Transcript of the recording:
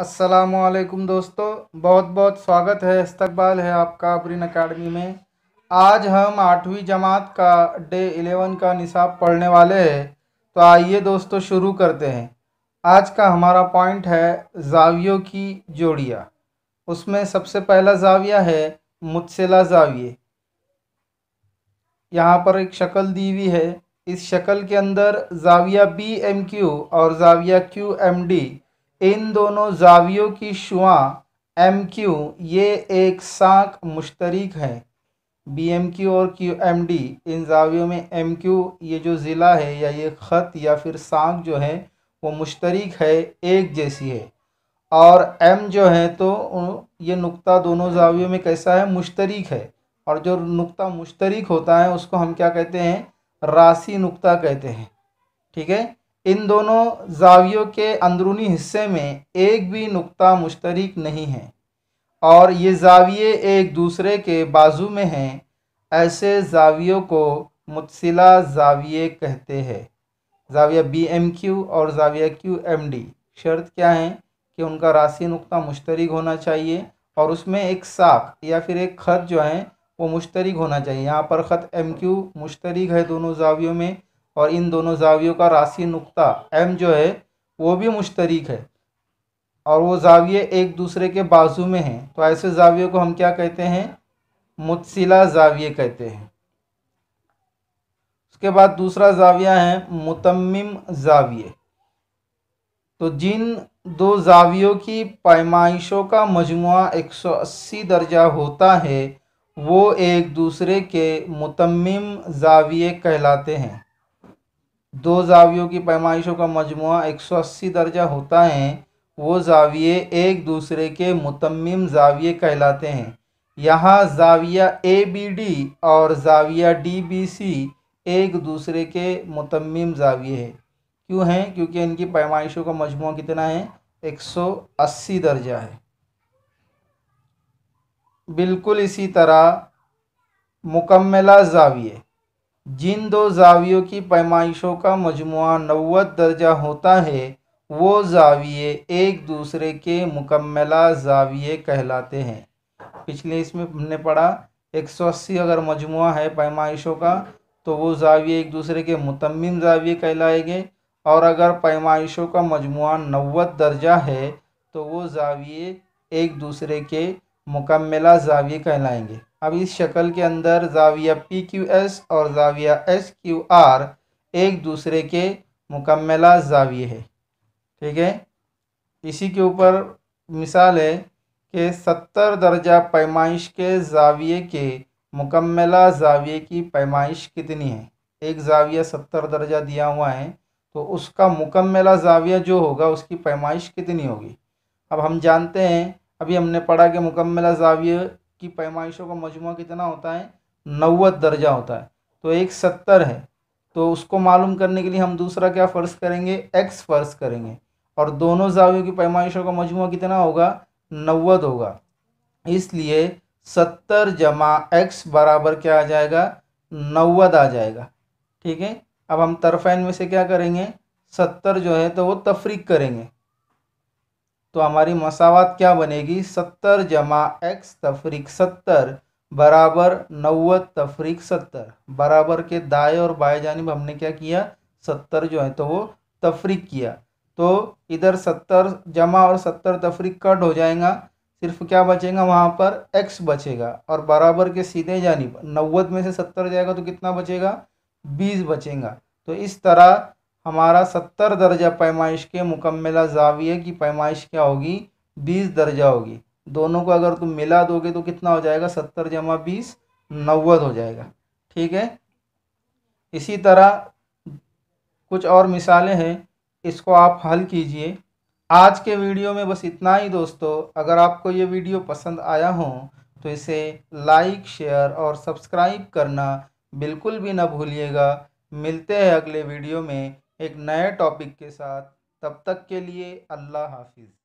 असलकुम दोस्तों बहुत बहुत स्वागत है इस्तबाल है आपका अप्रीन अकाडमी में आज हम आठवीं जमात का डे एलेवन का निसाब पढ़ने वाले हैं तो आइए दोस्तों शुरू करते हैं आज का हमारा पॉइंट है जावियों की जोड़ियाँ उसमें सबसे पहला जाविया है मुतसला जाविये यहाँ पर एक शक्ल दी हुई है इस शक्ल के अंदर जाविया बी एम क्यू और जाविया क्यू एम डी इन दोनों जावियों की शुआ एम क्यू ये एक साख मुश्तरक है बी एम क्यू और क्यू एम डी इन जावियों में एम क्यू ये जो ज़िला है या ये ख़त या फिर साख जो है वो मुश्तरक है एक जैसी है और एम जो है तो ये नुक्ता दोनों जावियों में कैसा है मुश्तरक है और जो नुक्ता मुश्तरक होता है उसको हम क्या कहते हैं राशि नुक्ता कहते हैं ठीक है इन दोनों जावियों के अंदरूनी हिस्से में एक भी नुक्ता मुश्तरक नहीं है और ये जाविये एक दूसरे के बाजू में हैं ऐसे जावियों को मुतसिला जाविये कहते हैं जाविया बी एम क्यू और जाविया क्यू एम डी शर्त क्या है कि उनका राशि नुक्ता मुश्तरक होना चाहिए और उसमें एक साख या फिर एक ख़त जो है वो मुश्तरक होना चाहिए यहाँ पर ख़त एम क्यू मुश्तरक है दोनों जावियों में और इन दोनों जावियों का राशि नुकता एम जो है वो भी मुश्तरक है और वो जाविये एक दूसरे के बाजू में हैं तो ऐसे जावियों को हम क्या कहते हैं मुतसिला जाविये कहते हैं उसके बाद दूसरा जाविया है मुतमिम जाविये तो जिन दो जावियों की पैमाइशों का मजमु 180 दर्जा होता है वो एक दूसरे के मुतमिम जाविये कहलाते हैं दो जावियों की पैमाइशों का मजमु 180 दर्जा होता है वो जाविये एक दूसरे के मुतम जाविये कहलाते हैं यहाँ जाविया ए बी डी और जाविया डी बी सी एक दूसरे के मुतमिम जाविये है क्यों हैं क्योंकि इनकी पैमाइशों का मजमु कितना है 180 दर्जा है बिल्कुल इसी तरह मुकम्मला जाविये जिन दो जावियों की पैमाइशों का मजमु नवत दर्जा होता है वो जाविये एक दूसरे के मुकम्मला जाविये कहलाते हैं पिछले इसमें हमने पढ़ा एक सौ अस्सी अगर मजमु है पैमाइशों का तो वो जाविये एक दूसरे के मुतमिन जाविये कहलाएंगे और अगर पैमाइशों का मजमु नवत दर्जा है तो वो जाविये एक दूसरे के मुकम्मला जाविये कहलाएंगे अब इस शक्ल के अंदर जाविया पी क्यू एस और जाविया एस क्यू आर एक दूसरे के मुकम्मला जाविये है ठीक है इसी के ऊपर मिसाल है कि सत्तर दर्जा पैमाइश के जाविये के मुकम्मला जाविये की पैमाइश कितनी है एक जाविया सत्तर दर्जा दिया हुआ है तो उसका मुकम्मला जाविया जो होगा उसकी पैमाइश कितनी होगी अब हम जानते हैं अभी हमने पढ़ा कि मुकम्मला जाविया की पैमाइशों का मजमू कितना होता है नवत दर्जा होता है तो एक सत्तर है तो उसको मालूम करने के लिए हम दूसरा क्या फ़र्ज करेंगे एक्स फ़र्ज करेंगे और दोनों जावियों की पैमाइशों का मजमू कितना होगा नवत होगा इसलिए सत्तर जमा एक्स बराबर क्या आ जाएगा नवत आ जाएगा ठीक है अब हम तरफ़ैन में से क्या करेंगे सत्तर जो है तो वो तफरीक करेंगे तो हमारी मसावत क्या बनेगी सत्तर जमा एक्स तफरीक सत्तर बराबर नवे तफरीक सत्तर बराबर के दाए और बाएँ जानब हमने क्या किया सत्तर जो है तो वो तफरीक किया तो इधर सत्तर जमा और सत्तर तफरीक कट हो जाएगा सिर्फ क्या बचेगा वहाँ पर एक्स बचेगा और बराबर के सीधे जानब नव्वद में से सत्तर जाएगा तो कितना बचेगा बीस बचेगा तो इस तरह हमारा सत्तर दर्जा पैमाइश के मुकम्मला जाविये की पैमाइश क्या होगी बीस दर्जा होगी दोनों को अगर तुम मिला दोगे तो कितना हो जाएगा सत्तर जमा बीस नव्वद हो जाएगा ठीक है इसी तरह कुछ और मिसालें हैं इसको आप हल कीजिए आज के वीडियो में बस इतना ही दोस्तों अगर आपको ये वीडियो पसंद आया हो तो इसे लाइक शेयर और सब्सक्राइब करना बिल्कुल भी ना भूलिएगा मिलते हैं अगले वीडियो में एक नए टॉपिक के साथ तब तक के लिए अल्लाह हाफिज़